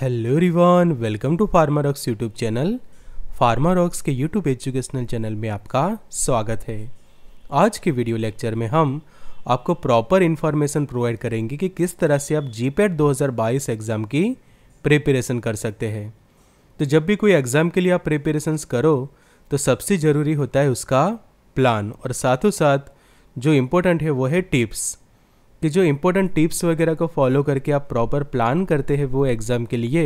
hello रिवान welcome to Pharma Rocks YouTube channel Pharma Rocks के YouTube educational channel में आपका स्वागत है आज के वीडियो लेक्चर में हम आपको प्रॉपर इन्फॉर्मेशन प्रोवाइड करेंगे कि किस तरह से आप जी पैट दो एग्ज़ाम की प्रिपरेशन कर सकते हैं तो जब भी कोई एग्ज़ाम के लिए आप प्रिपरेशंस करो तो सबसे ज़रूरी होता है उसका प्लान और साथों साथ जो इम्पोर्टेंट है वो है टिप्स कि जो इम्पोर्टेंट टिप्स वगैरह को फॉलो करके आप प्रॉपर प्लान करते हैं वो एग्ज़ाम के लिए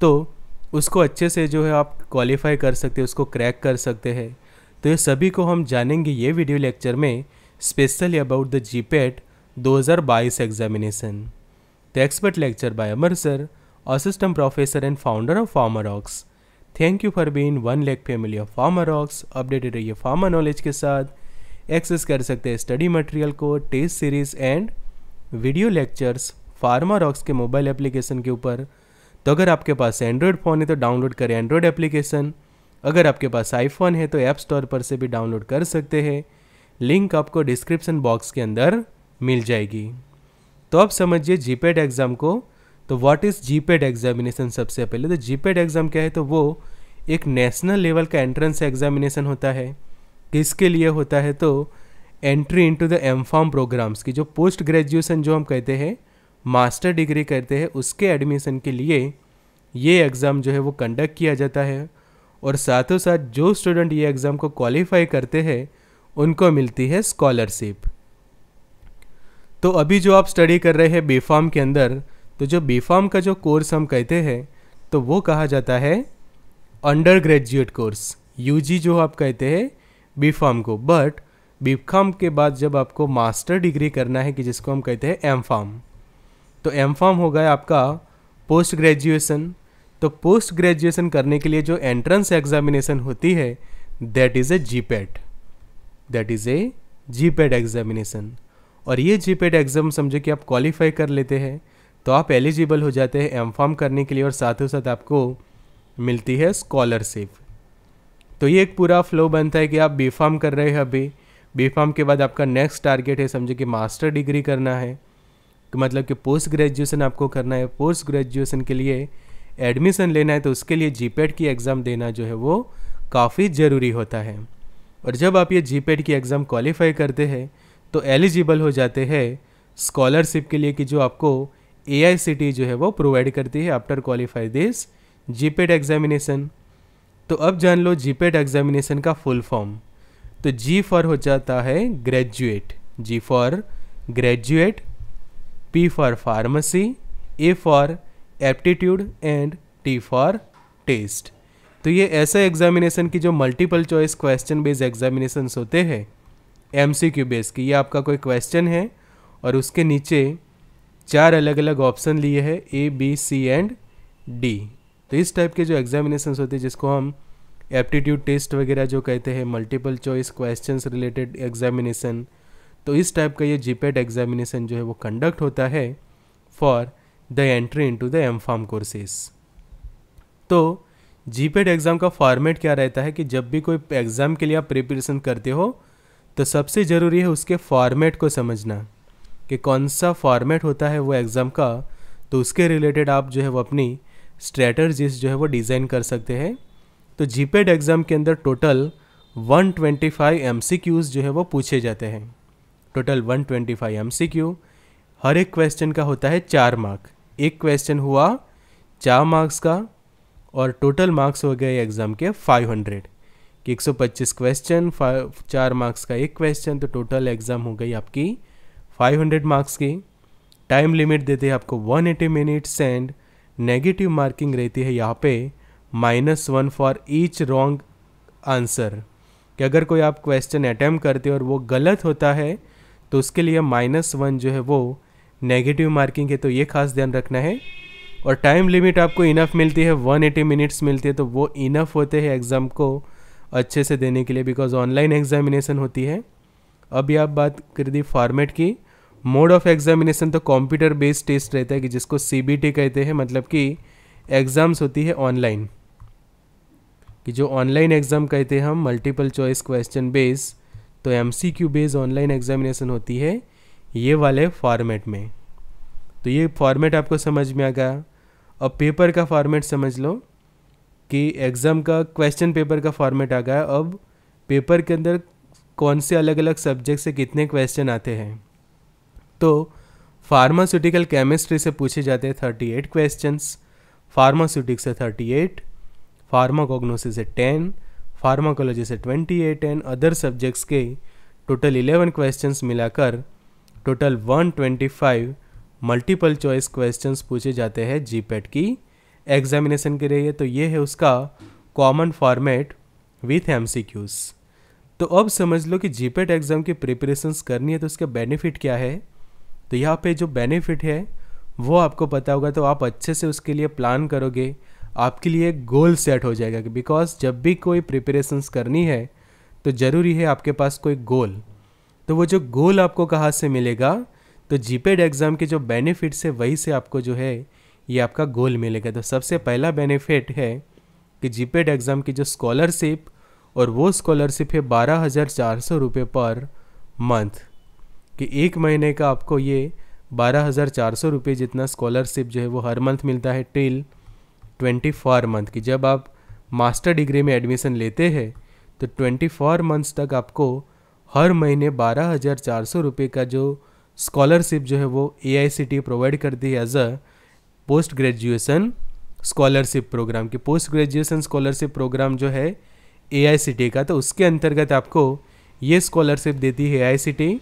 तो उसको अच्छे से जो है आप क्वालिफाई कर सकते हैं उसको क्रैक कर सकते हैं तो ये सभी को हम जानेंगे ये वीडियो लेक्चर में specially about the G PAT दो हज़ार बाईस examination the expert lecture by Amar sir professor and founder of Pharma Rocks thank you for being one lake family of Pharma Rocks updated रहिए फार्मर नॉलेज के साथ access कर सकते हैं study material को test series and video lectures Pharma Rocks के mobile application के ऊपर तो अगर आपके पास एंड्रॉयड फ़ोन है तो डाउनलोड करें एंड्रॉयड एप्लीकेशन अगर आपके पास आईफोन है तो ऐप स्टोर पर से भी डाउनलोड कर सकते हैं लिंक आपको डिस्क्रिप्शन बॉक्स के अंदर मिल जाएगी तो अब समझिए जीपेड एग्ज़ाम को तो व्हाट इज़ जीपेड एग्जामिनेशन सबसे पहले तो जीपेड एग्ज़ाम क्या है तो वो एक नेशनल लेवल का एंट्रेंस एग्जामिनेशन होता है किसके लिए होता है तो entry into the M Pharm programs की जो पोस्ट ग्रेजुएशन जो हम कहते हैं मास्टर डिग्री करते हैं उसके एडमिशन के लिए ये एग्ज़ाम जो है वो कंडक्ट किया जाता है और साथों साथ जो स्टूडेंट ये एग्ज़ाम को क्वालिफाई करते हैं उनको मिलती है स्कॉलरशिप तो अभी जो आप स्टडी कर रहे हैं बी फॉर्म के अंदर तो जो बी फॉर्म का जो कोर्स हम कहते हैं तो वो कहा जाता है अंडर ग्रेजुएट कोर्स यूजी जो आप कहते हैं बी फार्म को बट बी फार्म के बाद जब आपको मास्टर डिग्री करना है कि जिसको हम कहते हैं एम फार्म तो एम फार्म हो गया आपका पोस्ट ग्रेजुएशन तो पोस्ट ग्रेजुएशन करने के लिए जो एंट्रेंस एग्जामिनेशन होती है that is a G PAT that is a G PAT examination और ये जी पैड एग्ज़ाम समझो कि आप क्वालिफाई कर लेते हैं तो आप एलिजिबल हो जाते हैं एम फार्म करने के लिए और साथ ही साथ आपको मिलती है स्कॉलरशिप तो ये एक पूरा फ्लो बनता है कि आप बी फार्म कर रहे हैं अभी बी फार्म के बाद आपका नेक्स्ट टारगेट है समझो कि मास्टर डिग्री करना है कि तो मतलब कि पोस्ट ग्रेजुएशन आपको करना है पोस्ट ग्रेजुएशन के लिए एडमिशन लेना है तो उसके लिए जी की एग्ज़ाम देना जो है वो काफ़ी ज़रूरी होता है और जब आप ये जी की एग्ज़ाम क्वालिफाई करते हैं तो एलिजिबल हो जाते हैं स्कॉलरशिप के लिए कि जो आपको ए जो है वो प्रोवाइड करती है after qualify this G examination तो अब जान लो जीपेट एग्जामिनेशन e का फुल फॉर्म तो जी फॉर हो जाता है graduate G for graduate P for pharmacy A for aptitude and T for test तो ये ऐसे एग्जामिनेशन की जो multiple choice question based examination होते हैं एम सी क्यू बेस की ये आपका कोई क्वेश्चन है और उसके नीचे चार अलग अलग ऑप्शन लिए हैं A B C and D तो इस टाइप के जो एग्जामिनेशन होते हैं जिसको हम एप्टीट्यूड टेस्ट वगैरह जो कहते हैं multiple choice questions related examination तो इस टाइप का ये जीपेड एग्जामिनेशन e जो है वो कंडक्ट होता है for the entry into the M Pharm courses तो जीपेड एग्ज़ाम e का फॉर्मेट क्या रहता है कि जब भी कोई एग्ज़ाम के लिए आप प्रिपरेशन करते हो तो सबसे ज़रूरी है उसके फॉर्मेट को समझना कि कौन सा फॉर्मेट होता है वो एग्ज़ाम का तो उसके रिलेटेड आप जो है वो अपनी स्ट्रेटर्जिस्ट जो है वो डिज़ाइन कर सकते हैं तो जीपेड एग्ज़ाम के अंदर टोटल 125 ट्वेंटी जो है वो पूछे जाते हैं टोटल 125 ट्वेंटी हर एक क्वेश्चन का होता है चार मार्क एक क्वेश्चन हुआ चार मार्क्स का और टोटल मार्क्स हो गए एग्ज़ाम के 500 कि एक क्वेश्चन चार मार्क्स का एक क्वेश्चन तो टोटल एग्ज़ाम हो गई आपकी 500 मार्क्स की टाइम लिमिट देते हैं आपको 180 मिनट्स एंड नेगेटिव मार्किंग रहती है यहाँ पे minus one for each wrong answer कि अगर कोई आप क्वेश्चन अटैम्प्ट करते हो और वो गलत होता है तो उसके लिए माइनस वन जो है वो नेगेटिव मार्किंग है तो ये खास ध्यान रखना है और टाइम लिमिट आपको इनफ मिलती है वन एटी मिनट्स मिलती है तो वो इनफ होते हैं एग्ज़ाम को अच्छे से देने के लिए बिकॉज ऑनलाइन एग्जामिनेशन होती है अभी आप बात कर दी फॉर्मेट की मोड ऑफ एग्जामिनेशन तो कंप्यूटर बेस्ड टेस्ट रहता है कि जिसको सी कहते हैं मतलब कि एग्ज़ाम्स होती है ऑनलाइन कि जो ऑनलाइन एग्ज़ाम कहते हैं हम मल्टीपल चॉइस क्वेश्चन बेस तो M C Q base online examination होती है ये वाले फॉर्मेट में तो ये फॉर्मेट आपको समझ में आ गया अब पेपर का फॉर्मेट समझ लो कि एग्ज़ाम का क्वेश्चन पेपर का फॉर्मेट आ गया अब पेपर के अंदर कौन से अलग अलग सब्जेक्ट से कितने क्वेश्चन आते हैं तो फार्मास्यूटिकल केमिस्ट्री से पूछे जाते हैं थर्टी एट क्वेश्चन फार्मास्यूटिक्स से थर्टी एट फार्माकोग्नोसिस से टेन फार्माकोलॉजी से twenty eight and other subjects के टोटल इलेवन क्वेश्चन मिलाकर total one twenty five multiple choice question पूछे जाते हैं जी पैट e की एग्जामिनेशन के लिए तो ये है उसका common format with M C Qs तो अब समझ लो कि जी पैट एग्ज़ाम की प्रिपरेशन करनी है तो उसका बेनिफिट क्या है तो यहाँ पे जो बेनिफिट है वो आपको पता होगा तो आप अच्छे से उसके लिए प्लान करोगे आपके लिए गोल सेट हो जाएगा बिकॉज जब भी कोई प्रिपरेशंस करनी है तो ज़रूरी है आपके पास कोई गोल तो वो जो गोल आपको कहाँ से मिलेगा तो जीपेड एग्ज़ाम e के जो बेनिफिट्स है वही से आपको जो है ये आपका गोल मिलेगा तो सबसे पहला बेनिफिट है कि जीपेड एग्ज़ाम e की जो स्कॉलरशिप और वो स्कॉलरशिप है बारह हज़ार चार सौ रुपये पर मंथ कि एक महीने का आपको ये बारह हज़ार चार सौ रुपये जितना स्कॉलरशिप जो है वो हर मंथ मिलता है टिल ट्वेंटी फोर मंथ की जब आप मास्टर डिग्री में एडमिशन लेते हैं तो ट्वेंटी फोर मंथ्स तक आपको हर महीने बारह हज़ार चार सौ रुपये का जो स्कॉलरशिप जो है वो ए आई सी टी प्रोवाइड करती है as a post graduation scholarship program की पोस्ट ग्रेजुएसन स्कॉलरशिप प्रोग्राम जो है ए आई सी टी का तो उसके अंतर्गत आपको ये स्कॉलरशिप देती है ए आई सी टी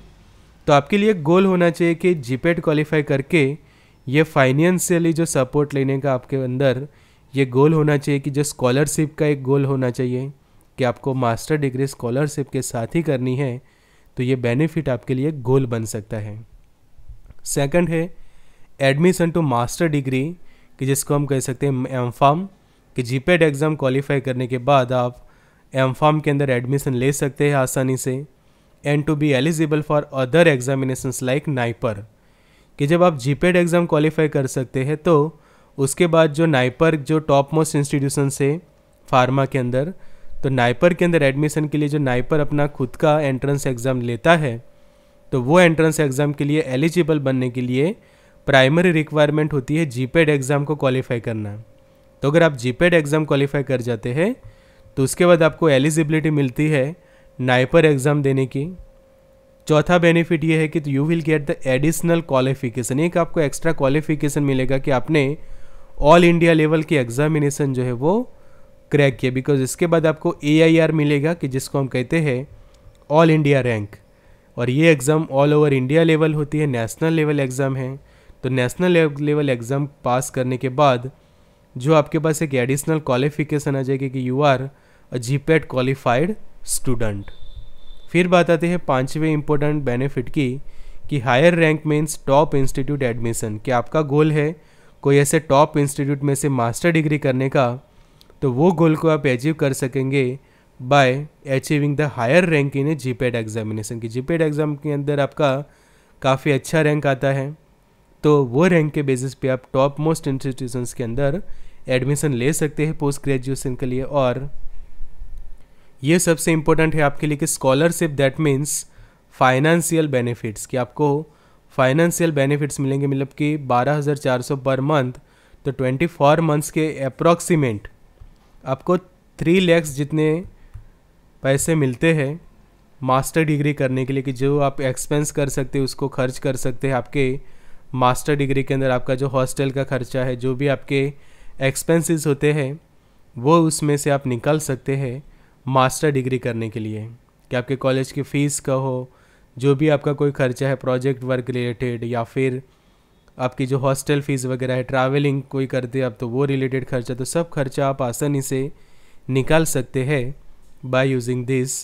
तो आपके लिए गोल होना चाहिए कि जीपेट क्वालिफाई करके ये फाइनेंशियली जो सपोर्ट लेने का आपके अंदर ये गोल होना चाहिए कि जो स्कॉलरशिप का एक गोल होना चाहिए कि आपको मास्टर डिग्री स्कॉलरशिप के साथ ही करनी है तो ये बेनिफिट आपके लिए गोल बन सकता है सेकंड है एडमिशन टू मास्टर डिग्री कि जिसको हम कह सकते हैं एम फार्म कि जीपेड एग्ज़ाम क्वालिफाई करने के बाद आप एम फार्म के अंदर एडमिशन ले सकते हैं आसानी से and to be eligible for other examination like NIPER कि जब आप जीपेड एग्ज़ाम क्वालिफाई कर सकते हैं तो उसके बाद जो नाइपर जो टॉप मोस्ट इंस्टीट्यूशन से फार्मा के अंदर तो नाइपर के अंदर एडमिशन के लिए जो नाइपर अपना खुद का एंट्रेंस एग्ज़ाम लेता है तो वो एंट्रेंस एग्ज़ाम के लिए एलिजिबल बनने के लिए प्राइमरी रिक्वायरमेंट होती है जीपेड एग्ज़ाम e को क्वालिफाई करना तो अगर आप जीपेड एग्ज़ाम क्वालिफाई कर जाते हैं तो उसके बाद आपको एलिजिबिलिटी मिलती है नाइपर एग्ज़ाम देने की चौथा बेनिफिट ये है कि you will get the additional qualification एक आपको एक्स्ट्रा क्वालिफिकेशन मिलेगा कि आपने ऑल इंडिया लेवल की एग्जामिनेशन जो है वो क्रैक किया बिकॉज इसके बाद आपको ए मिलेगा कि जिसको हम कहते हैं ऑल इंडिया रैंक और ये exam all over India level होती है नेशनल लेवल एग्ज़ाम है तो नेशनल लेवल एग्ज़ाम पास करने के बाद जो आपके पास एक एडिशनल क्वालिफिकेशन आ जाएगी कि you are a G PAT qualified student फिर बात आती है पांचवे इम्पोर्टेंट बेनिफिट की कि higher rank means top institute admission कि आपका गोल है कोई ऐसे टॉप इंस्टीट्यूट में से मास्टर डिग्री करने का तो वो गोल को आप अचीव कर सकेंगे by achieving the higher rank in a G paid examination की जी एग्ज़ाम e के अंदर आपका काफ़ी अच्छा रैंक आता है तो वो रैंक के बेसिस पे आप टॉप मोस्ट इंस्टीट्यूशंस के अंदर एडमिशन ले सकते हैं पोस्ट ग्रेजुएशन के लिए और ये सबसे इम्पोर्टेंट है आपके लिए कि scholarship that means financial benefits कि आपको फाइनेंशियल बेनिफिट्स मिलेंगे मतलब कि 12,400 पर मंथ तो 24 मंथ्स के अप्रॉक्सीमेट आपको थ्री लैक्स जितने पैसे मिलते हैं मास्टर डिग्री करने के लिए कि जो आप एक्सपेंस कर सकते हैं उसको खर्च कर सकते हैं आपके मास्टर डिग्री के अंदर आपका जो हॉस्टल का खर्चा है जो भी आपके एक्सपेंसेस होते हैं वो उसमें से आप निकाल सकते हैं मास्टर डिग्री करने के लिए कि आपके कॉलेज की फ़ीस का हो जो भी आपका कोई खर्चा है प्रोजेक्ट वर्क रिलेटेड या फिर आपकी जो हॉस्टल फ़ीस वगैरह है ट्रैवलिंग कोई करते आप तो वो रिलेटेड खर्चा तो सब खर्चा आप आसानी से निकाल सकते हैं बाय यूजिंग दिस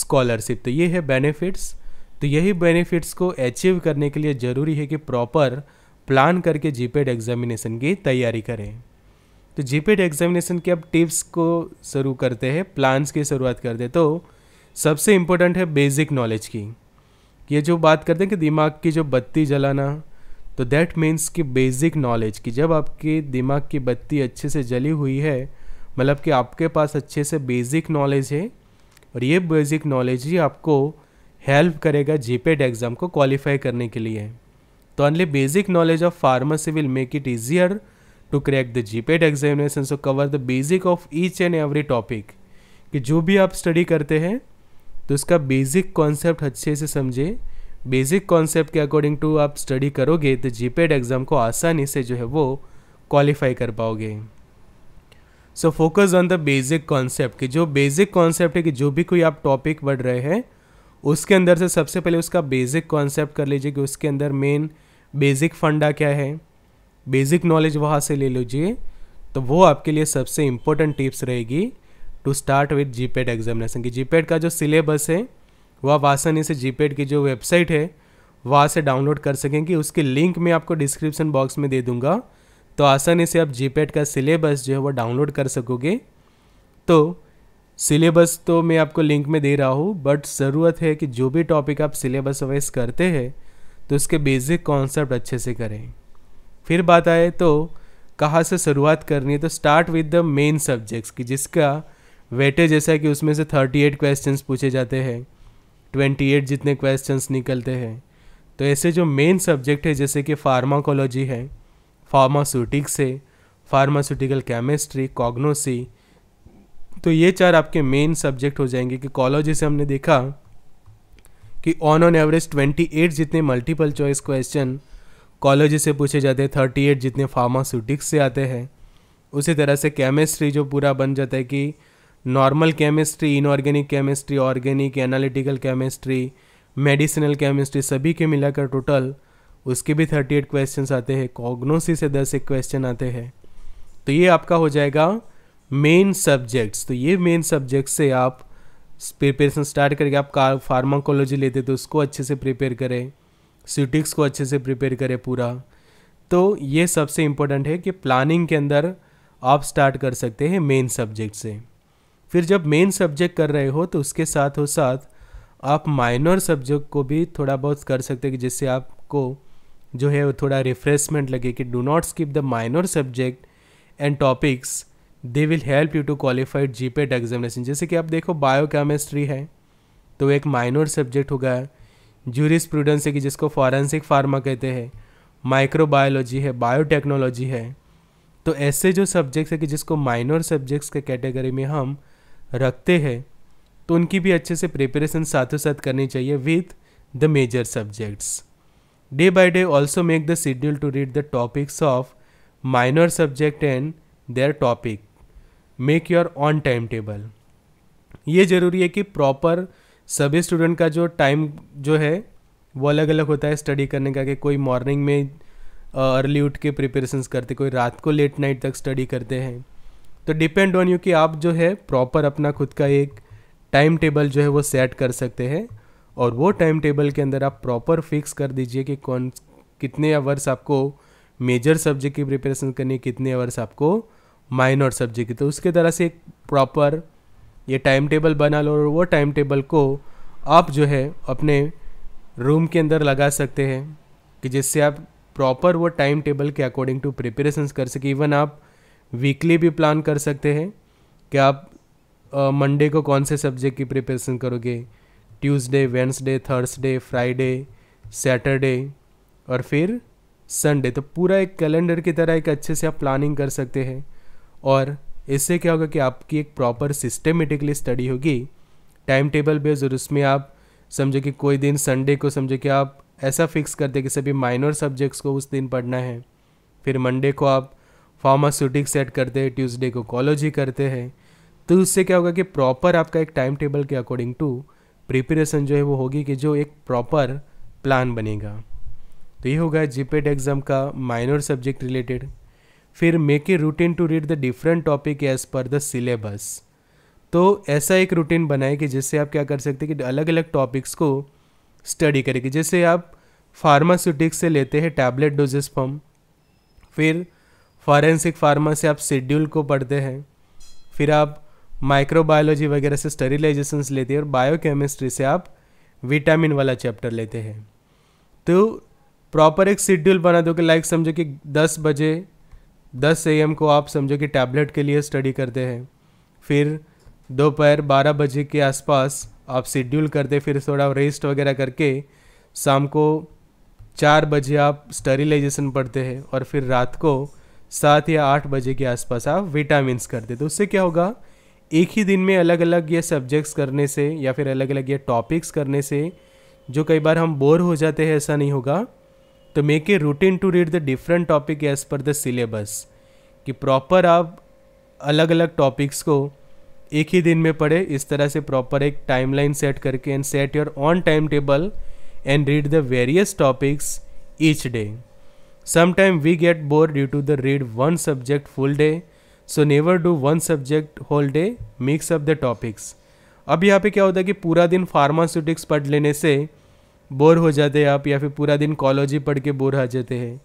स्कॉलरशिप तो ये है बेनिफिट्स तो यही बेनिफिट्स को अचीव करने के लिए ज़रूरी है कि प्रॉपर प्लान करके जीपेड एग्जामिनेशन की तैयारी करें तो जीपेड एग्जामिनेशन e के अब टिप्स को शुरू करते हैं प्लान्स की शुरुआत करते हैं तो सबसे इम्पोर्टेंट है बेसिक नॉलेज की ये जो बात करते हैं कि दिमाग की जो बत्ती जलाना तो दैट मीन्स कि बेसिक नॉलेज कि जब आपके दिमाग की बत्ती अच्छे से जली हुई है मतलब कि आपके पास अच्छे से बेसिक नॉलेज है और ये बेसिक नॉलेज ही आपको हेल्प करेगा जीपेड एग्ज़ाम e को क्वालिफाई करने के लिए तो only basic knowledge of pharmacy will make it easier to crack the GPAT examination so cover the basic of each and every topic कि जो भी आप स्टडी करते हैं तो उसका बेसिक कॉन्सेप्ट अच्छे से समझे बेसिक कॉन्सेप्ट के अकॉर्डिंग टू आप स्टडी करोगे तो जीपेड एग्ज़ाम को आसानी से जो है वो क्वालिफाई कर पाओगे so focus on the basic concept कि जो बेसिक कॉन्सेप्ट है कि जो भी कोई आप टॉपिक पढ़ रहे हैं उसके अंदर से सबसे पहले उसका बेसिक कॉन्सेप्ट कर लीजिए कि उसके अंदर मेन बेसिक फंडा क्या है बेसिक नॉलेज वहाँ से ले लीजिए तो वो आपके लिए सबसे इम्पोर्टेंट टिप्स रहेगी to start with G paid examination की जी का जो सिलेबस है वह आप आसानी से जी की जो वेबसाइट है वहाँ से डाउनलोड कर सकेंगे उसकी लिंक मैं आपको डिस्क्रिप्शन बॉक्स में दे दूँगा तो आसानी से आप जी का सिलेबस जो है वो डाउनलोड कर सकोगे तो सिलेबस तो मैं आपको लिंक में दे रहा हूँ बट ज़रूरत है कि जो भी टॉपिक आप सिलेबस वाइज करते हैं तो उसके बेसिक कॉन्सेप्ट अच्छे से करें फिर बात आए तो कहाँ से शुरुआत करनी है तो start with the main subjects कि जिसका वेटेज ऐसा है कि उसमें से थर्टी एट क्वेश्चन पूछे जाते हैं ट्वेंटी एट जितने क्वेश्चन निकलते हैं तो ऐसे जो मेन सब्जेक्ट है जैसे कि फार्माकोलॉजी है फार्मास्यूटिक्स है फार्मास्यूटिकल केमिस्ट्री कॉग्नोसी तो ये चार आपके मेन सब्जेक्ट हो जाएंगे कि कॉलोजी से हमने देखा कि ऑन ऑन एवरेज 28 जितने मल्टीपल चॉइस क्वेश्चन कॉलेज से पूछे जाते हैं थर्टी एट जितने फार्मास्यूटिक्स से आते हैं उसी तरह से केमिस्ट्री जो पूरा बन जाता है कि normal chemistry inorganic chemistry organic analytical chemistry medicinal chemistry सभी के मिलाकर टोटल उसके भी थर्टी एट क्वेश्चन आते हैं कॉग्नोसी से दस एक क्वेश्चन आते हैं तो ये आपका हो जाएगा मेन सब्जेक्ट्स तो ये मेन सब्जेक्ट से आप प्रिपरेशन स्टार्ट करके आप फार्माकोलॉजी लेते तो उसको अच्छे से प्रिपेयर करें सीटिक्स को अच्छे से प्रिपेयर करें पूरा तो ये सबसे इम्पोर्टेंट है कि प्लानिंग के अंदर आप स्टार्ट कर सकते हैं मेन सब्जेक्ट से फिर जब मेन सब्जेक्ट कर रहे हो तो उसके साथ हो साथ आप माइनर सब्जेक्ट को भी थोड़ा बहुत कर सकते हैं जिससे आपको जो है वो थोड़ा रिफ्रेशमेंट लगे कि do not skip the minor subject and topics they will help you to qualified G examination जैसे कि आप देखो बायो है तो एक माइनर सब्जेक्ट होगा प्रूडेंस है कि जिसको फॉरेंसिक फार्मा कहते हैं माइक्रोबायोलॉजी है बायोटेक्नोलॉजी है तो ऐसे जो सब्जेक्ट्स है कि जिसको माइनर सब्जेक्ट्स के कैटेगरी में हम रखते हैं तो उनकी भी अच्छे से प्रिपरेशन साथों साथ करनी चाहिए with the major subjects day by day also make the schedule to read the topics of minor subject and their topic make your own time table ये ज़रूरी है कि प्रॉपर सभी स्टूडेंट का जो टाइम जो है वो अलग अलग होता है स्टडी करने का कि कोई मॉर्निंग में अर्ली उठ के प्रिपरेशन करते कोई रात को लेट नाइट तक स्टडी करते हैं तो डिपेंड ऑन यू कि आप जो है प्रॉपर अपना खुद का एक टाइम टेबल जो है वो सेट कर सकते हैं और वो टाइम टेबल के अंदर आप प्रॉपर फिक्स कर दीजिए कि कौन कितने आवर्स आपको मेजर सब्जेक्ट की प्रिपरेशन करनी है कितने आवर्स आपको माइनर सब्जेक्ट की तो उसके तरह से एक प्रॉपर ये टाइम टेबल बना लो और वो टाइम टेबल को आप जो है अपने रूम के अंदर लगा सकते हैं कि जिससे आप प्रॉपर वो टाइम टेबल के अकॉर्डिंग टू प्रिपरेशंस कर सके इवन आप वीकली भी प्लान कर सकते हैं कि आप मंडे uh, को कौन से सब्जेक्ट की प्रिपरेशन करोगे Tuesday Wednesday Thursday Friday Saturday और फिर संडे तो पूरा एक कैलेंडर की तरह एक अच्छे से आप प्लानिंग कर सकते हैं और इससे क्या होगा कि आपकी एक प्रॉपर सिस्टमेटिकली स्टडी होगी टाइम टेबल बेस्ड और उसमें आप समझे कि कोई दिन संडे को समझे कि आप ऐसा फिक्स कर दे कि सभी माइनर सब्जेक्ट्स को उस दिन पढ़ना है फिर मंडे को आप फार्मास्यूटिक सेट करते हैं ट्यूसडे को कॉलोजी करते हैं तो उससे क्या होगा कि प्रॉपर आपका एक टाइम टेबल के अकॉर्डिंग टू प्रिपरेशन जो है वो होगी कि जो एक प्रॉपर प्लान बनेगा तो ये होगा जीपेड एग्ज़ाम e का माइनर सब्जेक्ट रिलेटेड फिर make a routine to read the different topic as per the syllabus तो ऐसा एक रूटीन बनाए कि जिससे आप क्या कर सकते हैं कि अलग अलग टॉपिक्स को स्टडी करेंगे जैसे आप फार्मास्यूटिक्स से लेते हैं टैबलेट डोजेस फॉर्म फिर फॉरेंसिक फार्मा से आप शेड्यूल को पढ़ते हैं फिर आप माइक्रोबायोलॉजी वगैरह से स्टरिलाइजेशन लेते हैं और बायोकेमिस्ट्री से आप विटामिन वाला चैप्टर लेते हैं तो प्रॉपर एक शेड्यूल बना दो कि लाइक समझो कि दस बजे 10 एम को आप समझो कि टैबलेट के लिए स्टडी करते हैं फिर दोपहर बारह बजे के आसपास आप शेड्यूल करते फिर थोड़ा रेस्ट वगैरह करके शाम को चार बजे आप स्टरिलाइजेशन पढ़ते हैं और फिर रात को सात या आठ बजे के आसपास आप विटामिन करते तो उससे क्या होगा एक ही दिन में अलग अलग ये सब्जेक्ट्स करने से या फिर अलग अलग ये टॉपिक्स करने से जो कई बार हम बोर हो जाते हैं ऐसा नहीं होगा तो make a routine to read the different topic as per the syllabus कि प्रॉपर आप अलग अलग टॉपिक्स को एक ही दिन में पढ़े इस तरह से प्रॉपर एक टाइमलाइन सेट करके and set your own time table and read the various topics each day sometime we get bore due to the read one subject full day so never do one subject whole day mix up the topics अब यहाँ पे क्या होता है कि पूरा दिन pharmaceutics पढ़ लेने से बोर हो जाते हैं आप या फिर पूरा दिन कॉलेज ही पढ़ के बोर आ जाते हैं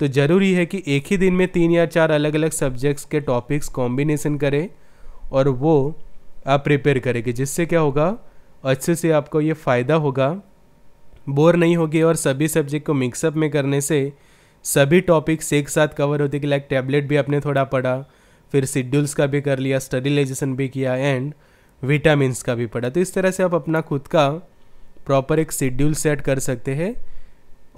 तो ज़रूरी है कि एक ही दिन में तीन या चार अलग अलग सब्जेक्ट्स के टॉपिक्स कॉम्बिनेशन करें और वो आप प्रिपेयर करेंगे जिससे क्या होगा अच्छे से आपको ये फ़ायदा होगा बोर नहीं होगी और सभी सब्जेक्ट को मिक्सअप में करने से सभी टॉपिक्स एक साथ कवर होते कि लाइक टैबलेट भी आपने थोड़ा पढ़ा फिर शेड्यूल्स का भी कर लिया स्टडीलाइजेशन भी किया एंड विटामिन का भी पढ़ा तो इस तरह से आप अपना खुद का प्रॉपर एक शेड्यूल सेट कर सकते हैं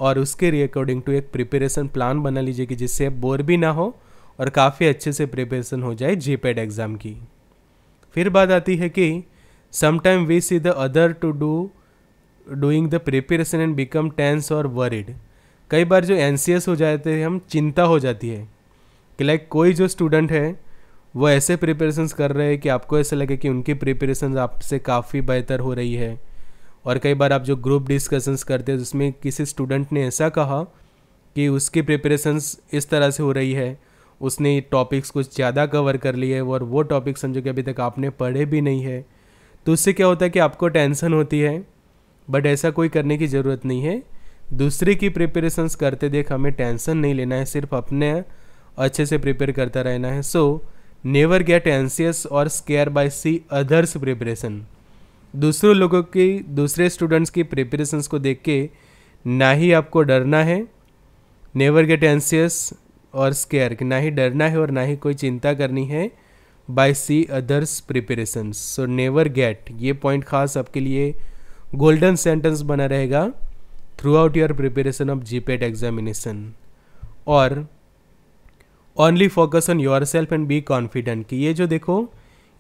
और उसके अकॉर्डिंग टू एक प्रिपरेशन प्लान बना लीजिए कि जिससे आप बोर भी ना हो और काफ़ी अच्छे से प्रिपरेशन हो जाए जी एग्ज़ाम की फिर बात आती है कि sometime we see the other to do doing the preparation and become tense और वरिड कई बार जो एन हो जाते हैं हम चिंता हो जाती है कि लाइक कोई जो स्टूडेंट है वो ऐसे प्रिपरेशंस कर रहे हैं कि आपको ऐसा लगे कि उनकी प्रिपरेशन आपसे काफ़ी बेहतर हो रही है और कई बार आप जो ग्रुप डिस्कशंस करते हैं उसमें किसी स्टूडेंट ने ऐसा कहा कि उसकी प्रिपरेशंस इस तरह से हो रही है उसने टॉपिक्स कुछ ज़्यादा कवर कर लिए और वो टॉपिक समझो कि अभी तक आपने पढ़े भी नहीं है तो उससे क्या होता है कि आपको टेंशन होती है बट ऐसा कोई करने की ज़रूरत नहीं है दूसरे की प्रिपरेशंस करते देख हमें टेंशन नहीं लेना है सिर्फ अपने अच्छे से प्रिपेयर करता रहना है सो नेवर गेट एंसियस और scare by see others preparation दूसरों लोगों की दूसरे स्टूडेंट्स की प्रिपरेशंस को देख के ना ही आपको डरना है नेवर गेट एंसियस और स्केयर कि ना ही डरना है और ना ही कोई चिंता करनी है by see others preparations so never get ये पॉइंट खास आपके लिए गोल्डन सेंटेंस बना रहेगा throughout your preparation of G PAT examination और only focus on yourself and be confident कि ये जो देखो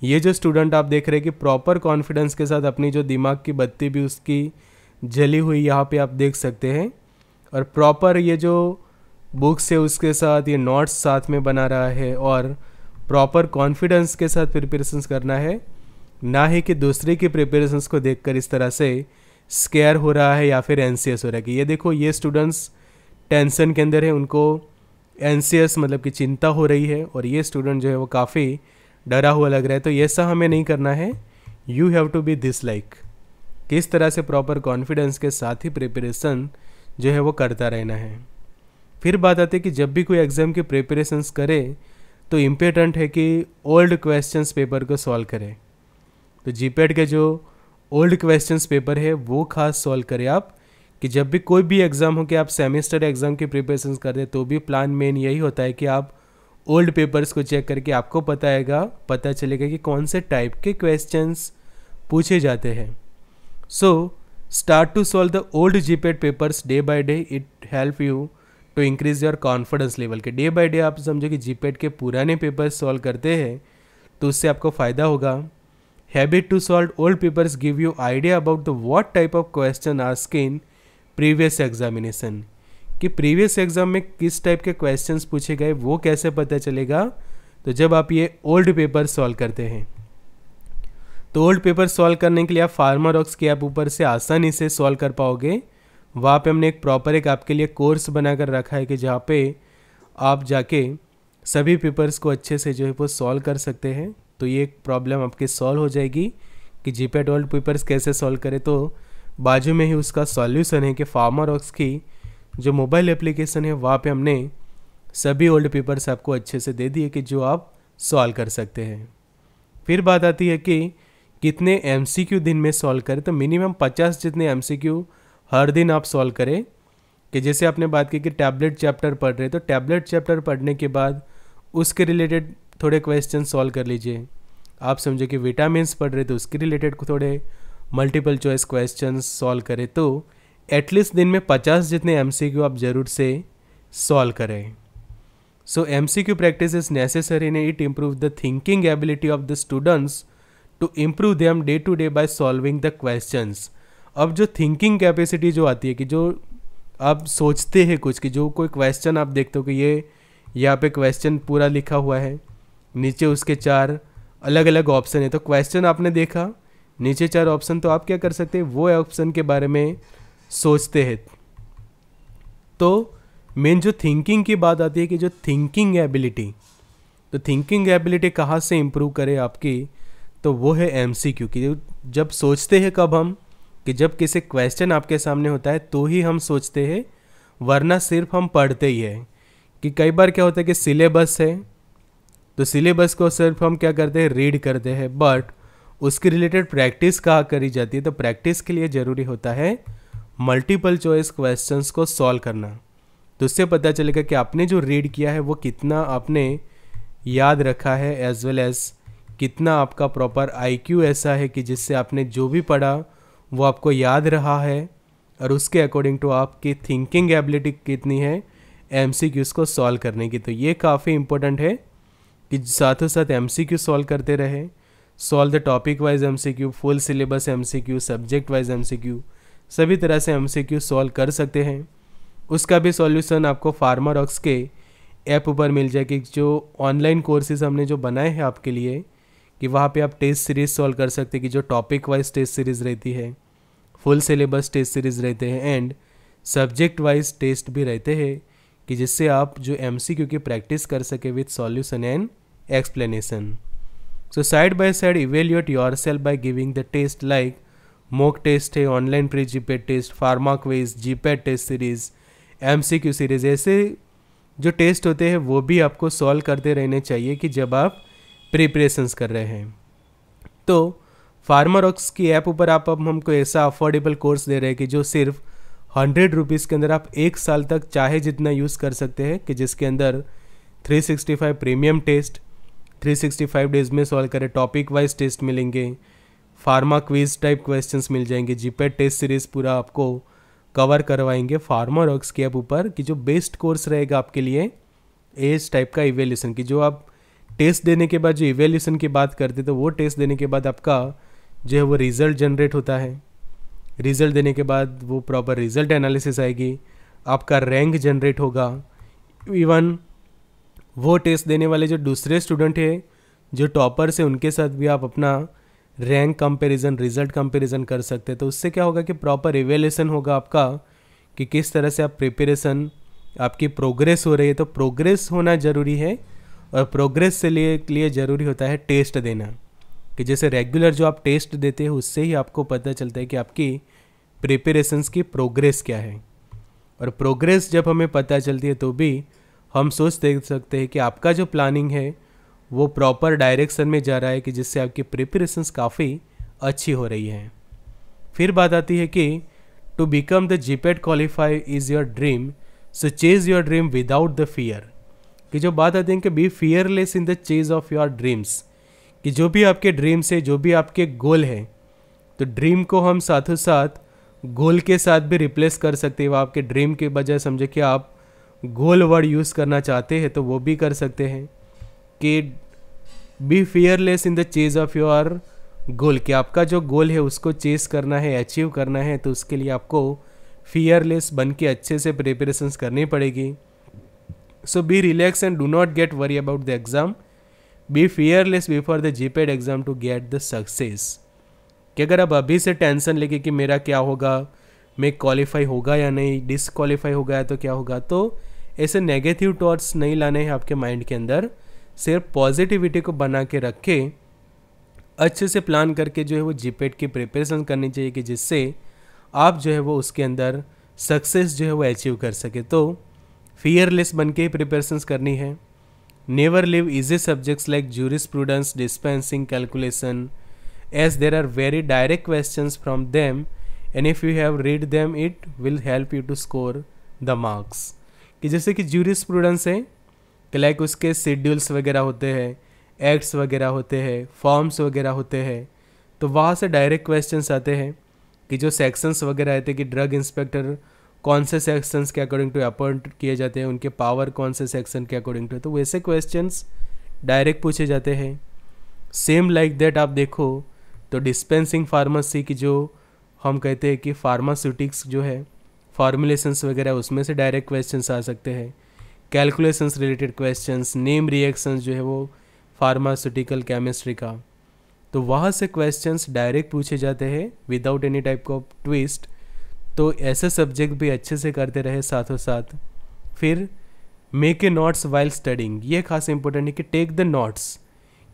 ये जो स्टूडेंट आप देख रहे हैं कि प्रॉपर कॉन्फिडेंस के साथ अपनी जो दिमाग की बत्ती भी उसकी जली हुई यहाँ पे आप देख सकते हैं और प्रॉपर ये जो बुक्स है उसके साथ ये नोट्स साथ में बना रहा है और प्रॉपर कॉन्फिडेंस के साथ प्रिपरेशंस करना है ना ही कि दूसरे की प्रिपरेशंस को देखकर इस तरह से स्केयर हो रहा है या फिर एन हो रहा है कि ये देखो ये स्टूडेंट्स टेंशन के अंदर है उनको एन मतलब कि चिंता हो रही है और ये स्टूडेंट जो है वो काफ़ी डरा हुआ लग रहा है तो ये सब हमें नहीं करना है you have to be this like किस तरह से प्रॉपर कॉन्फिडेंस के साथ ही प्रिपरेशन जो है वो करता रहना है फिर बात आती है कि जब भी कोई एग्ज़ाम की प्रिपरेशंस करे तो इम्पोर्टेंट है कि ओल्ड क्वेश्चंस पेपर को सॉल्व करें तो जीपेड के जो ओल्ड क्वेश्चंस पेपर है वो खास सॉल्व करें आप कि जब भी कोई भी एग्ज़ाम हो कि आप सेमेस्टर एग्ज़ाम की प्रिपरेशन कर दें तो भी प्लान मेन यही होता है कि आप ओल्ड पेपर्स को चेक करके आपको पता आएगा पता चलेगा कि कौन से टाइप के क्वेश्चंस पूछे जाते हैं so start to solve the old GPAT papers day by day it help you to increase your confidence level के डे बाय डे आप समझो कि जीपेड के पुराने पेपर्स सॉल्व करते हैं तो उससे आपको फ़ायदा होगा habit to solve old papers give you idea about the what type of question ask in previous examination कि प्रीवियस एग्ज़ाम में किस टाइप के क्वेश्चंस पूछे गए वो कैसे पता चलेगा तो जब आप ये ओल्ड पेपर सॉल्व करते हैं तो ओल्ड पेपर सॉल्व करने के लिए आप फार्मर की ऐप ऊपर से आसानी से सॉल्व कर पाओगे वहाँ पे हमने एक प्रॉपर एक आपके लिए कोर्स बना कर रखा है कि जहाँ पे आप जाके सभी पेपर्स को अच्छे से जो है वो सॉल्व कर सकते हैं तो ये एक प्रॉब्लम आपकी सॉल्व हो जाएगी कि जी ओल्ड पेपर्स कैसे सॉल्व करें तो बाजू में ही उसका सॉल्यूशन है कि फार्मर ऑक्स की जो मोबाइल एप्लीकेशन है वहाँ पे हमने सभी ओल्ड पेपर्स आपको अच्छे से दे दिए कि जो आप सॉल्व कर सकते हैं फिर बात आती है कि कितने एम दिन में सॉल्व करें तो मिनिमम पचास जितने एम हर दिन आप सॉल्व करें कि जैसे आपने बात की कि टैबलेट चैप्टर पढ़ रहे तो टैबलेट चैप्टर पढ़ने के बाद उसके रिलेटेड थोड़े क्वेश्चन सॉल्व कर लीजिए आप समझो कि विटामिन पढ़ रहे तो उसके रिलेटेड थोड़े मल्टीपल चॉइस क्वेश्चन सॉल्व करें तो एटलीस्ट दिन में पचास जितने एम आप ज़रूर से सॉल्व करें so M C Q practice is necessary in it improve the thinking ability of the students to improve them day to day by solving the questions अब जो थिंकिंग कैपेसिटी जो आती है कि जो आप सोचते हैं कुछ कि जो कोई क्वेश्चन आप देखते हो कि ये यहाँ पे क्वेश्चन पूरा लिखा हुआ है नीचे उसके चार अलग अलग ऑप्शन है तो क्वेश्चन आपने देखा नीचे चार ऑप्शन तो आप क्या कर सकते हैं वो ऑप्शन के बारे में सोचते हैं तो मेन जो थिंकिंग की बात आती है कि जो थिंकिंग एबिलिटी तो थिंकिंग एबिलिटी कहाँ से इम्प्रूव करें आपकी तो वो है एम सी क्यू की जब सोचते हैं कब हम कि जब किसी क्वेश्चन आपके सामने होता है तो ही हम सोचते हैं वरना सिर्फ हम पढ़ते ही है कि कई बार क्या होता है कि सिलेबस है तो सिलेबस को सिर्फ हम क्या करते हैं रीड करते हैं बट उसके रिलेटेड प्रैक्टिस कहाँ करी जाती है तो प्रैक्टिस के लिए ज़रूरी होता है मल्टीपल चॉइस क्वेश्चंस को सॉल्व करना तो उससे पता चलेगा कि आपने जो रीड किया है वो कितना आपने याद रखा है एज वेल एज कितना आपका प्रॉपर आईक्यू ऐसा है कि जिससे आपने जो भी पढ़ा वो आपको याद रहा है और उसके अकॉर्डिंग टू आपकी थिंकिंग एबिलिटी कितनी है एम को सॉल्व करने की तो ये काफ़ी इम्पोर्टेंट है कि साथों साथ एम सी सॉल्व करते रहे solve the topic wise M C Q full syllabus M C Q subject wise M C Q सभी तरह से एम सी सॉल्व कर सकते हैं उसका भी सॉल्यूशन आपको ऑक्स के ऐप पर मिल जाएगी जो ऑनलाइन कोर्सेज हमने जो बनाए हैं आपके लिए कि वहाँ पे आप टेस्ट सीरीज़ सॉल्व कर सकते हैं कि जो टॉपिक वाइज टेस्ट सीरीज़ रहती है फुल सिलेबस टेस्ट सीरीज़ रहते हैं एंड सब्जेक्ट वाइज टेस्ट भी रहते हैं कि जिससे आप जो एम सी क्यू की प्रैक्टिस कर सके with solution and explanation so side by side evaluate yourself by giving the test like mock test है ऑनलाइन प्री जीपेड टेस्ट फार्माक्वेज GPAT test series M C Q series ऐसे जो test होते हैं वो भी आपको सॉल्व करते रहने चाहिए कि जब आप प्रिपरेशंस कर रहे हैं तो फार्मारॉक्स की ऐप ऊपर आप अब हमको ऐसा अफोर्डेबल कोर्स दे रहे हैं कि जो सिर्फ हंड्रेड रुपीज़ के अंदर आप एक साल तक चाहे जितना यूज़ कर सकते हैं कि जिसके अंदर 365 प्रीमियम टेस्ट 365 डेज में सॉल्व करें टॉपिक वाइज टेस्ट मिलेंगे फार्मा क्विज टाइप क्वेश्चंस मिल जाएंगे जीपेट टेस्ट सीरीज़ पूरा आपको कवर करवाएंगे फार्मा रॉक्स के ऐप ऊपर कि जो बेस्ट कोर्स रहेगा आपके लिए एज टाइप का इवेल्यूशन की जो आप टेस्ट देने के बाद जो इवेल्यूशन की बात करते तो वो टेस्ट देने के बाद आपका जो है वो रिज़ल्ट जनरेट होता है रिज़ल्ट देने के बाद वो प्रॉपर रिज़ल्ट एनालिसिस आएगी आपका रैंक जनरेट होगा इवन वो टेस्ट देने वाले जो दूसरे स्टूडेंट हैं जो टॉपर्स हैं उनके साथ भी आप अपना रैंक कंपैरिजन रिजल्ट कंपैरिजन कर सकते हैं तो उससे क्या होगा कि प्रॉपर इवेल्यूशन होगा आपका कि किस तरह से आप प्रिपरेशन आपकी प्रोग्रेस हो रही है तो प्रोग्रेस होना ज़रूरी है और प्रोग्रेस से लिए लिए ज़रूरी होता है टेस्ट देना कि जैसे रेगुलर जो आप टेस्ट देते हैं उससे ही आपको पता चलता है कि आपकी प्रिपरेशंस की प्रोग्रेस क्या है और प्रोग्रेस जब हमें पता चलती है तो भी हम सोच देख सकते हैं कि आपका जो प्लानिंग है वो प्रॉपर डायरेक्शन में जा रहा है कि जिससे आपकी प्रिपरेशंस काफ़ी अच्छी हो रही है फिर बात आती है कि to become the GPAT qualify is your dream so chase your dream without the fear कि जो बात आती है कि be fearless in the chase of your dreams कि जो भी आपके ड्रीम्स है जो भी आपके गोल है तो ड्रीम को हम साथों साथ गोल के साथ भी रिप्लेस कर सकते हैं आपके ड्रीम के बजाय समझे कि आप गोल वर्ड यूज़ करना चाहते हैं तो वो भी कर सकते हैं कि be fearless in the chase of your goal कि आपका जो गोल है उसको चेस करना है अचीव करना है तो उसके लिए आपको फियरलेस बन के अच्छे से प्रिपरेशंस करनी पड़ेगी so be relax and do not get worry about the exam be fearless before the GPAT exam to get the success कि अगर आप अभी से टेंशन लेके कि मेरा क्या होगा मैं क्वालिफाई होगा या नहीं डिसक्वालीफाई हो गया तो क्या होगा तो ऐसे नेगेटिव टॉट्स नहीं लाने हैं आपके माइंड के अंदर सिर्फ पॉजिटिविटी को बना के रखें अच्छे से प्लान करके जो है वो जीपेट e की प्रिपरेशन करनी चाहिए कि जिससे आप जो है वो उसके अंदर सक्सेस जो है वो अचीव कर सके तो फियरलेस बन के ही प्रिपरेशन करनी है never leave easy subjects like jurisprudence dispensing calculation as there are very direct question from them and if you have read them it will help you to score the marks कि जैसे कि juris prudence है कि like उसके schedules वगैरह होते हैं acts वगैरह होते हैं फॉर्म्स वगैरह होते हैं तो वहाँ से डायरेक्ट क्वेश्चंस आते हैं कि जो सेक्शंस वगैरह आते हैं कि ड्रग इंस्पेक्टर कौन से सेक्शंस के अकॉर्डिंग टू अपॉइंट किए जाते हैं उनके पावर कौन से सेक्शन के अकॉर्डिंग टू तो वैसे क्वेश्चंस डायरेक्ट पूछे जाते हैं सेम लाइक दैट आप देखो तो डिस्पेंसिंग फार्मेसी की जो हम कहते हैं कि फार्मास्यूटिक्स जो है फार्मुलेशंस वगैरह उसमें से डायरेक्ट क्वेश्चंस आ सकते हैं calculations related questions name reactions जो है वो फार्मास्यूटिकल केमिस्ट्री का तो वहाँ से क्वेश्चंस डायरेक्ट पूछे जाते हैं without any type of twist तो ऐसे सब्जेक्ट भी अच्छे से करते रहे साथों साथ फिर make a notes while studying ये खास इंपॉर्टेंट है कि टेक द नोट्स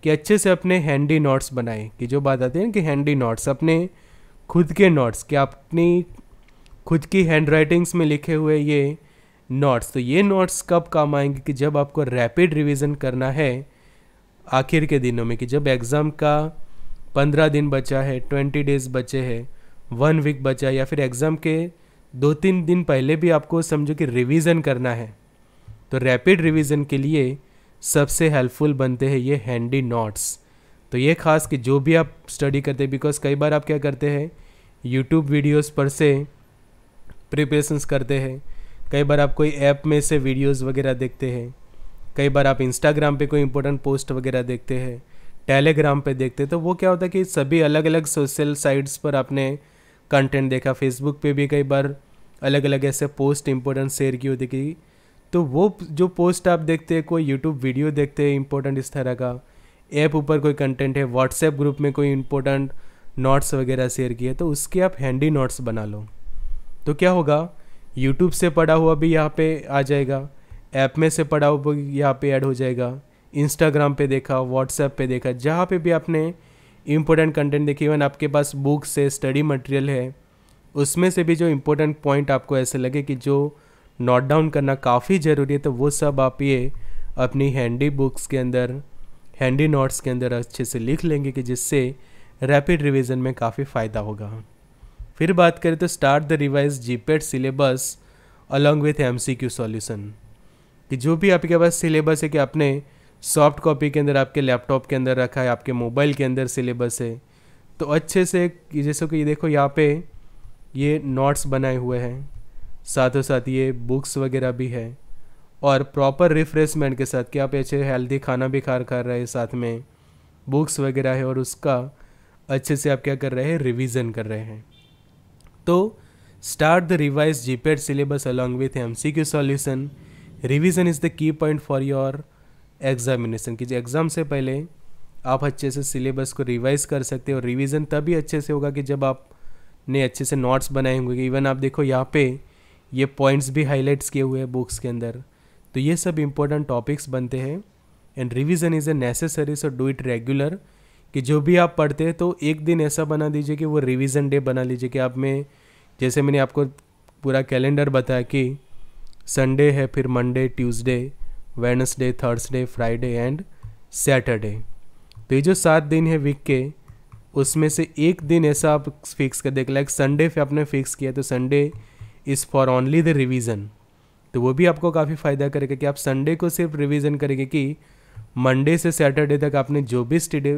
कि अच्छे से अपने हैंडी नोट्स बनाएं कि जो बात आती है ना कि हैंडी नोट्स अपने खुद के नोट्स कि अपनी खुद की हैंड राइटिंग्स में लिखे हुए ये नोट्स तो ये नोट्स कब काम आएंगे कि जब आपको रैपिड रिवीजन करना है आखिर के दिनों में कि जब एग्ज़ाम का पंद्रह दिन बचा है ट्वेंटी डेज बचे हैं वन वीक बचा है या फिर एग्ज़ाम के दो तीन दिन पहले भी आपको समझो कि रिवीजन करना है तो रैपिड रिवीजन के लिए सबसे हेल्पफुल बनते हैं ये हैंडी नोट्स तो ये खास कि जो भी आप स्टडी करते हैं बिकॉज कई बार आप क्या करते हैं यूट्यूब वीडियोस पर से प्रिपरेशंस करते हैं कई बार आप कोई ऐप में से वीडियोस वगैरह देखते हैं कई बार आप इंस्टाग्राम पे कोई इंपॉर्टेंट पोस्ट वगैरह देखते हैं टेलीग्राम पे देखते हैं तो वो क्या होता है कि सभी अलग अलग सोशल साइट्स पर आपने कंटेंट देखा फेसबुक पे भी कई बार अलग अलग ऐसे पोस्ट इंपॉर्टेंट शेयर की होती कि तो वो जो पोस्ट आप देखते हैं कोई यूट्यूब वीडियो देखते हैं इंपॉर्टेंट इस तरह का ऐप ऊपर कोई कंटेंट है व्हाट्सएप ग्रुप में कोई इंपॉर्टेंट नोट्स वगैरह शेयर किए तो उसके आप हैंडी नोट्स बना लो तो क्या होगा यूट्यूब से पढ़ा हुआ भी यहाँ पे आ जाएगा ऐप में से पढ़ा हुआ भी यहाँ पे ऐड हो जाएगा इंस्टाग्राम पे देखा व्हाट्सएप पे देखा जहाँ पे भी आपने इम्पोर्टेंट कंटेंट देखी इवन आपके पास बुक्स है स्टडी मटेरियल है उसमें से भी जो इम्पोर्टेंट पॉइंट आपको ऐसे लगे कि जो नोट डाउन करना काफ़ी ज़रूरी है तो वो सब आप ये अपनी हैंडी बुक्स के अंदर हैंडी नोट्स के अंदर अच्छे से लिख लेंगे कि जिससे रैपिड रिवीजन में काफ़ी फ़ायदा होगा फिर बात करें तो start the revise GPAT syllabus along with M C Q solution कि जो भी आपके पास सिलेबस है कि आपने सॉफ्ट कॉपी के अंदर आपके लैपटॉप के अंदर रखा है आपके मोबाइल के अंदर सिलेबस है तो अच्छे से जैसे कि ये देखो यहाँ पे ये नोट्स बनाए हुए हैं साथों साथ ये बुक्स वगैरह भी है और प्रॉपर रिफ्रेशमेंट के साथ कि आप अच्छे हेल्दी खाना भी खा खा रहे हैं साथ में बुक्स वगैरह है और उसका अच्छे से आप क्या कर रहे हैं रिवीजन कर रहे हैं तो start the revise GPAT syllabus along with M C Q solution revision is the key point for your examination कीजिए एग्ज़ाम से पहले आप अच्छे से सिलेबस को रिवाइज कर सकते हो रिविज़न तभी अच्छे से होगा कि जब आप ने अच्छे से नोट्स बनाए होंगे इवन आप देखो यहाँ पे ये पॉइंट्स भी हाईलाइट्स किए हुए हैं बुक्स के अंदर तो ये सब इम्पोर्टेंट टॉपिक्स बनते हैं and revision is a necessary so do it regular कि जो भी आप पढ़ते हैं तो एक दिन ऐसा बना दीजिए कि वो रिवीजन डे बना लीजिए कि आप में जैसे मैंने आपको पूरा कैलेंडर बताया कि संडे है फिर Monday Tuesday Wednesday Thursday Friday and Saturday तो ये जो सात दिन है वीक के उसमें से एक दिन ऐसा आप फिक्स कर देख लाइक संडे फिर आपने फिक्स किया तो Sunday is for only the revision तो वो भी आपको काफ़ी फ़ायदा करेगा कि आप संडे को सिर्फ रिवीज़न करेंगे कि मंडे से सैटरडे तक आपने जो भी स्टडी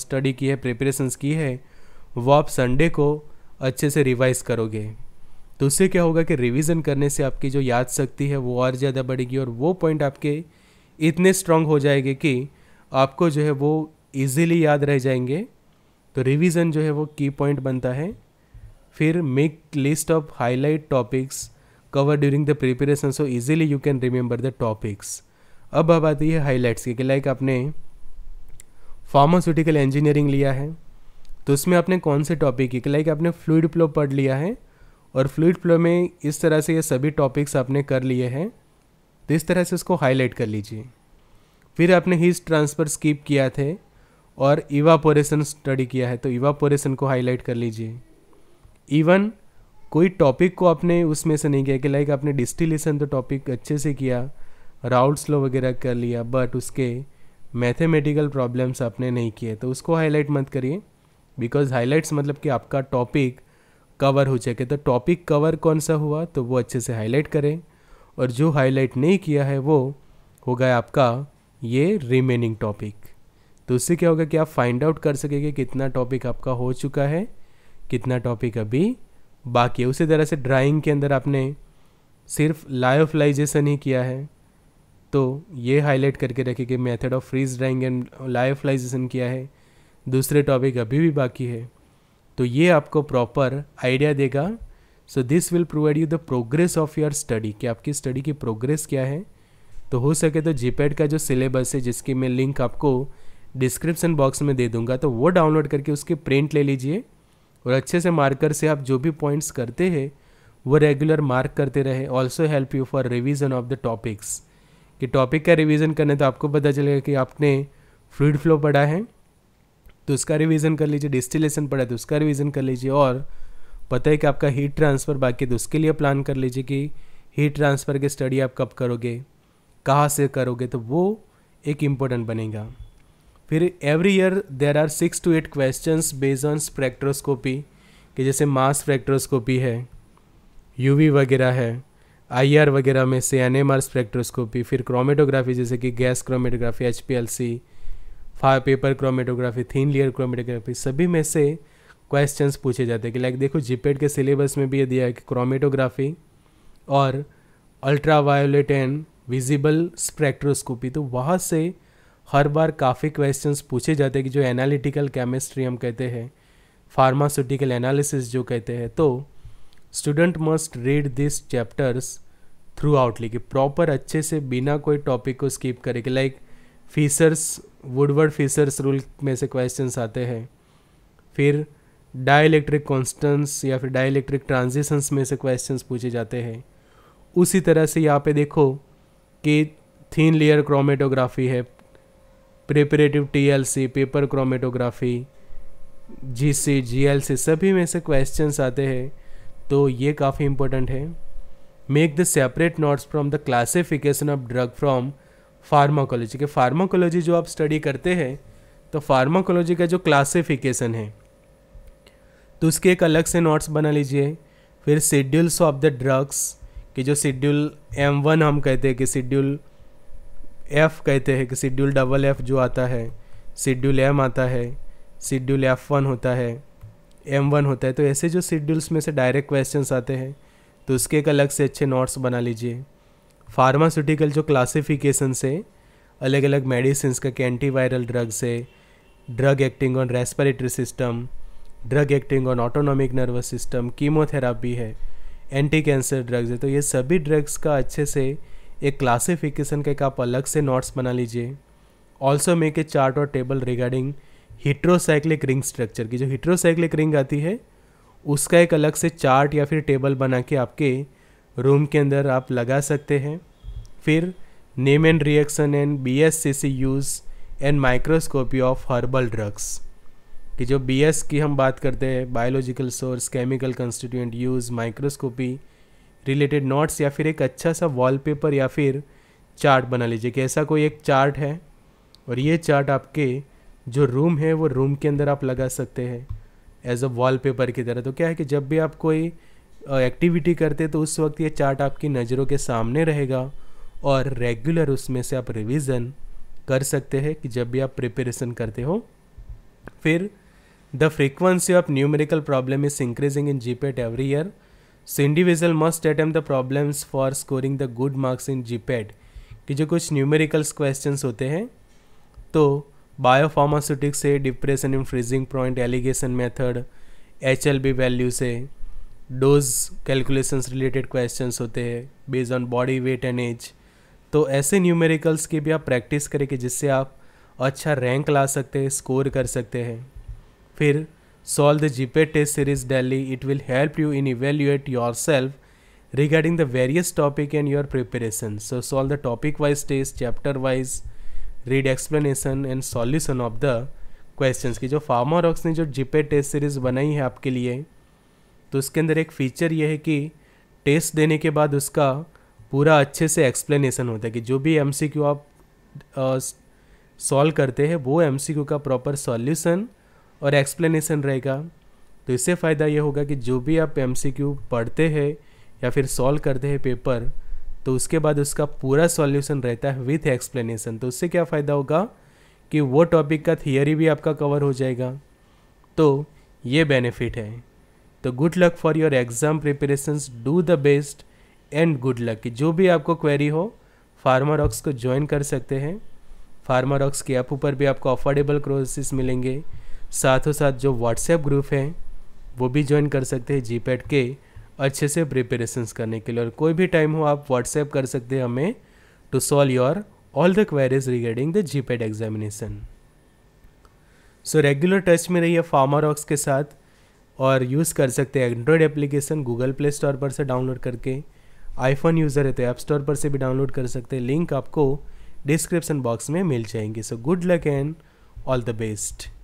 स्टडी की है प्रिपरेशंस की है वो आप संडे को अच्छे से रिवाइज़ करोगे तो उससे क्या होगा कि रिवीजन करने से आपकी जो याद शक्ति है वो और ज़्यादा बढ़ेगी और वो पॉइंट आपके इतने स्ट्रांग हो जाएंगे कि आपको जो है वो ईजिली याद रह जाएंगे तो रिवीजन जो है वो की पॉइंट बनता है फिर make list of highlight topics cover during the preparation so easily you can remember the topics अब अब आती है हाईलाइट्स की कि लाइक आपने फार्मास्यूटिकल इंजीनियरिंग लिया है तो उसमें आपने कौन से टॉपिक की लाइक आपने फ्लूड फ्लो पढ़ लिया है और फ्लूड फ्लो में इस तरह से ये सभी टॉपिक्स आपने कर लिए हैं तो इस तरह से उसको हाईलाइट कर लीजिए फिर आपने हीज ट्रांसफ़र स्किप किया थे और इवापोरेशन स्टडी किया है तो इवापोरेशन को हाईलाइट कर लीजिए इवन कोई टॉपिक को आपने उसमें से नहीं किया कि लाइक आपने डिस्टिलेशन तो टॉपिक अच्छे से किया राउट्स लो वगैरह कर लिया बट उसके मैथमेटिकल प्रॉब्लम्स आपने नहीं किए तो उसको हाईलाइट मत करिए बिकॉज हाईलाइट्स मतलब कि आपका टॉपिक कवर हो चुके तो टॉपिक कवर कौन सा हुआ तो वो अच्छे से हाईलाइट करें और जो हाईलाइट नहीं किया है वो हो गया आपका ये रिमेनिंग टॉपिक तो उससे क्या होगा कि आप फाइंड आउट कर सकेंगे कितना टॉपिक आपका हो चुका है कितना टॉपिक अभी बाकी है उसी तरह से ड्राइंग के अंदर आपने सिर्फ लाइफलाइजेशन ही किया है तो ये हाईलाइट करके रखे कि method of freeze drying and lyophilization क्या है दूसरे टॉपिक अभी भी बाकी है तो ये आपको प्रॉपर आइडिया देगा so this will provide you the progress of your study कि आपकी स्टडी की प्रोग्रेस क्या है तो हो सके तो जीपैड का जो सिलेबस है जिसकी मैं लिंक आपको डिस्क्रिप्सन बॉक्स में दे दूंगा तो वो डाउनलोड करके उसके प्रिंट ले लीजिए और अच्छे से मार्कर से आप जो भी पॉइंट्स करते हैं वो रेगुलर मार्क करते रहे also help you for revision of the topics कि टॉपिक का रिवीजन करना तो आपको पता चलेगा कि आपने फ्लूड फ्लो पढ़ा है तो उसका रिवीजन कर लीजिए डिस्टिलेशन पढ़ा है तो उसका रिवीजन कर लीजिए और पता है कि आपका हीट ट्रांसफ़र बाकी तो उसके लिए प्लान कर लीजिए कि हीट ट्रांसफ़र की स्टडी आप कब करोगे कहाँ से करोगे तो वो एक इम्पोर्टेंट बनेगा फिर every year there are six to eight question based on spectroscopy कि जैसे मास फ्रैक्ट्रोस्कोपी है यूवी वगैरह है आई वगैरह में से एन एम आर स्पेक्ट्रोस्कोपी फिर क्रोमेटोग्राफी जैसे कि gas chromatography H P L C फार paper chromatography thin layer chromatography सभी में से क्वेश्चंस पूछे जाते हैं कि लाइक देखो जीपेड e के सिलेबस में भी ये दिया है कि क्रोमेटोग्राफी और ultraviolet and visible spectroscopy तो वहाँ से हर बार काफ़ी क्वेश्चंस पूछे जाते हैं कि जो एनालिटिकल केमिस्ट्री हम कहते हैं फार्मास्यूटिकल एनालिसिस जो कहते हैं तो student must read this chapters throughout लेके प्रॉपर अच्छे से बिना कोई टॉपिक को स्किप करे कि like Fieser's Woodward Fieser's rule में से क्वेश्चंस आते हैं फिर डाइलेक्ट्रिक कॉन्स्टेंट्स या फिर डाइलेक्ट्रिक ट्रांजिशंस में से क्वेश्चंस पूछे जाते हैं उसी तरह से यहाँ पे देखो कि थीन लेयर क्रोमेटोग्राफी है preparative TLC paper chromatography GC GLC सभी में से क्वेश्चंस आते हैं तो ये काफ़ी इम्पोर्टेंट है make the separate notes from the classification of drug from pharmacology के फार्माकोलॉजी जो आप स्टडी करते हैं तो फार्माकोलॉजी का जो क्लासिफिकेशन है तो उसके एक अलग से नोट्स बना लीजिए फिर शेड्यूल्स ऑफ द ड्रग्स कि जो शेड्यूल एम वन हम कहते हैं कि शेड्यूल एफ़ कहते हैं कि शेड्यूल डबल एफ़ जो आता है शेड्यूल एम आता है शेड्यूल एफ़ वन होता है एम वन होता है तो ऐसे जो शेड्यूल्स में से डायरेक्ट क्वेश्चन आते हैं तो उसके एक अलग से अच्छे नोट्स बना लीजिए फार्मास्यूटिकल जो क्लासिफिकेशन से अलग अलग मेडिसिन का एंटीवायरल ड्रग्स है drug acting on respiratory system drug acting on autonomic nervous system chemotherapy है एंटी कैंसर ड्रग्स है तो ये सभी ड्रग्स का अच्छे से एक क्लासिफिकेशन का एक आप अलग से नोट्स बना लीजिए ऑल्सो मेक ए चार्ट और table regarding heterocyclic ring structure की जो हिट्रोसाइक्लिक रिंग आती है उसका एक अलग से चार्ट या फिर टेबल बना के आपके रूम के अंदर आप लगा सकते हैं फिर name and reaction and B S C C use and microscopy of herbal drugs कि जो बी एस की हम बात करते हैं biological source chemical constituent use microscopy related notes या फिर एक अच्छा सा वॉलपेपर या फिर चार्ट बना लीजिए कि ऐसा कोई एक चार्ट है और ये चार्ट आपके जो रूम है वो रूम के अंदर आप लगा सकते हैं एज अ वॉलपेपर की तरह तो क्या है कि जब भी आप कोई एक्टिविटी करते तो उस वक्त ये चार्ट आपकी नज़रों के सामने रहेगा और रेगुलर उसमें से आप रिविजन कर सकते हैं कि जब भी आप प्रिपरेशन करते हो फिर the frequency of numerical problem is increasing in GPAT every year so individual must attempt the problems for scoring the good marks in GPAT कि जो कुछ न्यूमेरिकल्स क्वेश्चन होते हैं तो बायोफार्मास्यूटिक्स से depression in freezing point alligation method H value से dose calculations related questions होते हैं based on body weight and age तो ऐसे न्यूमेरिकल्स की भी आप प्रैक्टिस करेंगे जिससे आप अच्छा रैंक ला सकते हैं स्कोर कर सकते हैं फिर solve the GPAT test series daily it will help you in evaluate yourself regarding the various topic and your preparation so solve the topic wise test chapter wise read explanation and solution of the questions की जो pharma rocks ने जो जीपे test series बनाई है आपके लिए तो उसके अंदर एक फ़ीचर यह है कि टेस्ट देने के बाद उसका पूरा अच्छे से एक्सप्लेनेशन होता है कि जो भी एम आप सॉल्व करते हैं वो एम का प्रॉपर सॉल्यूशन और एक्सप्लेनेशन रहेगा तो इससे फ़ायदा ये होगा कि जो भी आप एम पढ़ते हैं या फिर सॉल्व करते हैं पेपर तो उसके बाद उसका पूरा सॉल्यूशन रहता है विथ एक्सप्लेनेशन तो उससे क्या फ़ायदा होगा कि वो टॉपिक का थियोरी भी आपका कवर हो जाएगा तो ये बेनिफिट है तो good luck for your exam preparation do the best and good luck जो भी आपको क्वेरी हो फार्मारॉक्स को ज्वाइन कर सकते हैं फार्मारॉक्स के ऐप ऊपर भी आपको अफोर्डेबल क्रोसेस मिलेंगे साथ ही साथ जो व्हाट्सएप ग्रुप हैं वो भी ज्वाइन कर सकते हैं जीपैट के अच्छे से प्रिपरेशन करने के लिए और कोई भी टाइम हो आप व्हाट्सएप कर सकते हैं हमें to solve your all the queries regarding the ji paid examination so regular touch में रहिए फार्मारॉक्स के साथ और यूज़ कर सकते हैं Android application Google Play Store पर से डाउनलोड करके आईफोन यूज़र है तो ऐप स्टोर पर से भी डाउनलोड कर सकते हैं लिंक आपको डिस्क्रिप्शन बॉक्स में मिल जाएंगे so good luck and all the best